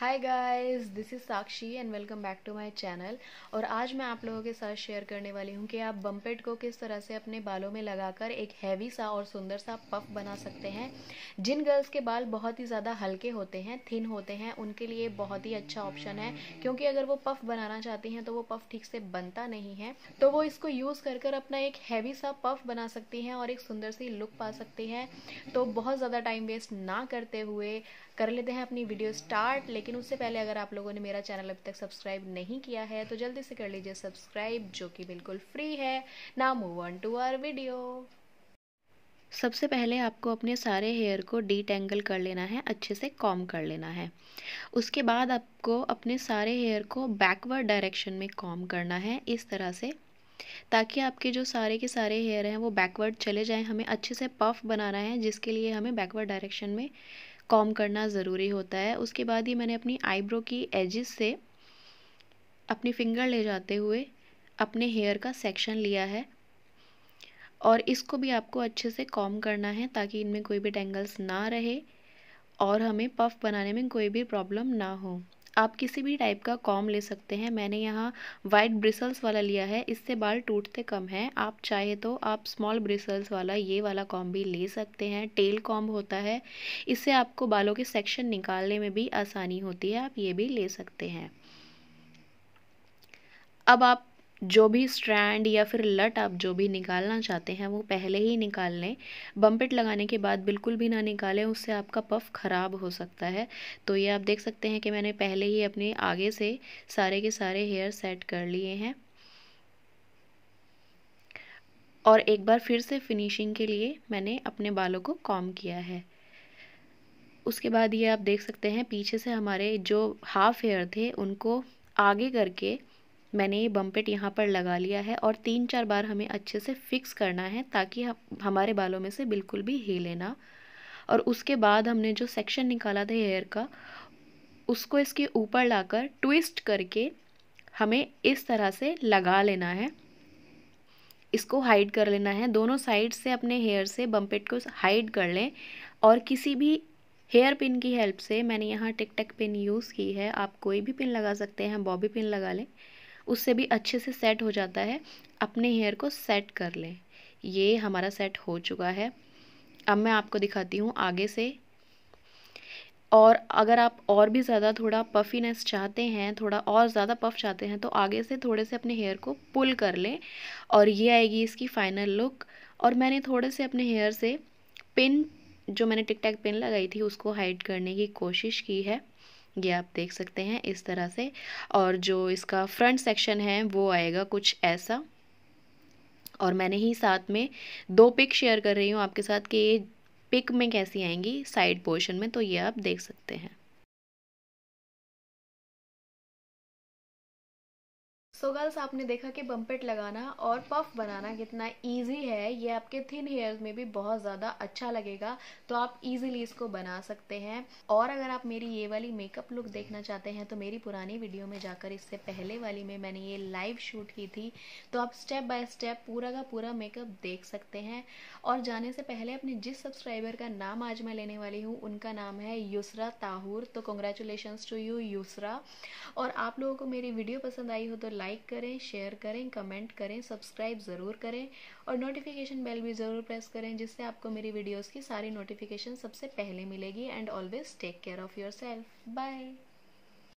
hi guys this is Sakshi and welcome back to my channel और आज मैं आप लोगों के साथ शेयर करने वाली हूँ कि आप बम्पेट को किस तरह से अपने बालों में लगाकर एक हैवी सा और सुंदर सा पफ बना सकते हैं जिन गर्ल्स के बाल बहुत ही ज़्यादा हल्के होते हैं थिन होते हैं उनके लिए बहुत ही अच्छा ऑप्शन है क्योंकि अगर वो पफ बनाना चाहती हैं तो वो पफ ठीक से बनता नहीं है तो वो इसको यूज़ कर कर अपना एक हैवी सा पफ बना सकती हैं और एक सुंदर सी लुक पा सकती हैं तो बहुत ज़्यादा टाइम वेस्ट ना करते हुए कर लेते हैं अपनी वीडियो स्टार्ट लेकिन उससे पहले अगर आप लोगों ने मेरा चैनल अभी तक सब्सक्राइब नहीं किया है तो जल्दी से कर लीजिए सब्सक्राइब जो कि बिल्कुल फ्री है ना move on to our video सबसे पहले आपको अपने सारे हेयर को डीटेंगल कर लेना है अच्छे से कॉम कर लेना है उसके बाद आपको अपने सारे हेयर को बैकवर्ड डायरेक्शन में कॉम करना है इस तरह से ताकि आपके जो सारे के सारे हेयर हैं वो बैकवर्ड चले जाएं हमें अच्छे से पफ बनाना है जिसके लिए हमें बैकवर्ड डायरेक्शन में कॉम करना ज़रूरी होता है उसके बाद ही मैंने अपनी आईब्रो की एजिस से अपनी फिंगर ले जाते हुए अपने हेयर का सेक्शन लिया है और इसको भी आपको अच्छे से कॉम करना है ताकि इनमें कोई भी टेंगल्स ना रहे और हमें पफ बनाने में कोई भी प्रॉब्लम ना हो आप किसी भी टाइप का कॉम ले सकते हैं मैंने यहाँ वाइट ब्रिसल्स वाला लिया है इससे बाल टूटते कम हैं आप चाहे तो आप स्मॉल ब्रिसल्स वाला ये वाला कॉम भी ले सकते हैं टेल कॉम होता है इससे आपको बालों के सेक्शन निकालने में भी आसानी होती है आप ये भी ले सकते हैं अब आप जो भी स्ट्रैंड या फिर लट आप जो भी निकालना चाहते हैं वो पहले ही निकाल लें बम्पिट लगाने के बाद बिल्कुल भी ना निकालें उससे आपका पफ ख़राब हो सकता है तो ये आप देख सकते हैं कि मैंने पहले ही अपने आगे से सारे के सारे हेयर सेट कर लिए हैं और एक बार फिर से फिनिशिंग के लिए मैंने अपने बालों को कॉम किया है उसके बाद ये आप देख सकते हैं पीछे से हमारे जो हाफ हेयर थे उनको आगे करके मैंने ये बम्पेट यहाँ पर लगा लिया है और तीन चार बार हमें अच्छे से फिक्स करना है ताकि हम हमारे बालों में से बिल्कुल भी हिले ना और उसके बाद हमने जो सेक्शन निकाला था हेयर का उसको इसके ऊपर लाकर ट्विस्ट करके हमें इस तरह से लगा लेना है इसको हाइड कर लेना है दोनों साइड से अपने हेयर से बम्पेट को हाइड कर लें और किसी भी हेयर पिन की हेल्प से मैंने यहाँ टिक टक पिन यूज़ की है आप कोई भी पिन लगा सकते हैं बॉबी पिन लगा लें उससे भी अच्छे से सेट हो जाता है अपने हेयर को सेट कर लें ये हमारा सेट हो चुका है अब मैं आपको दिखाती हूँ आगे से और अगर आप और भी ज़्यादा थोड़ा पफीनेस चाहते हैं थोड़ा और ज़्यादा पफ चाहते हैं तो आगे से थोड़े से अपने हेयर को पुल कर लें और ये आएगी इसकी फाइनल लुक और मैंने थोड़े से अपने हेयर से पिन जो मैंने टिक टैक पिन लगाई थी उसको हाइड करने की कोशिश की है ये आप देख सकते हैं इस तरह से और जो इसका फ्रंट सेक्शन है वो आएगा कुछ ऐसा और मैंने ही साथ में दो पिक शेयर कर रही हूँ आपके साथ कि ये पिक में कैसी आएंगी साइड पोर्शन में तो ये आप देख सकते हैं सो so गर्ल्स आपने देखा कि बम्पेट लगाना और पफ बनाना कितना इजी है ये आपके थिन हेयर में भी बहुत ज़्यादा अच्छा लगेगा तो आप इजीली इसको बना सकते हैं और अगर आप मेरी ये वाली मेकअप लुक देखना चाहते हैं तो मेरी पुरानी वीडियो में जाकर इससे पहले वाली में मैंने ये लाइव शूट की थी तो आप स्टेप बाय स्टेप पूरा का पूरा मेकअप देख सकते हैं और जाने से पहले अपने जिस सब्सक्राइबर का नाम आज मैं लेने वाली हूँ उनका नाम है यूसरा ताहूर तो कॉन्ग्रेचुलेशन टू यू यूसरा और आप लोगों को मेरी वीडियो पसंद आई हो तो लाइक लाइक करें शेयर करें कमेंट करें सब्सक्राइब ज़रूर करें और नोटिफिकेशन बेल भी ज़रूर प्रेस करें जिससे आपको मेरी वीडियोज़ की सारी नोटिफिकेशन सबसे पहले मिलेगी and always take care of yourself bye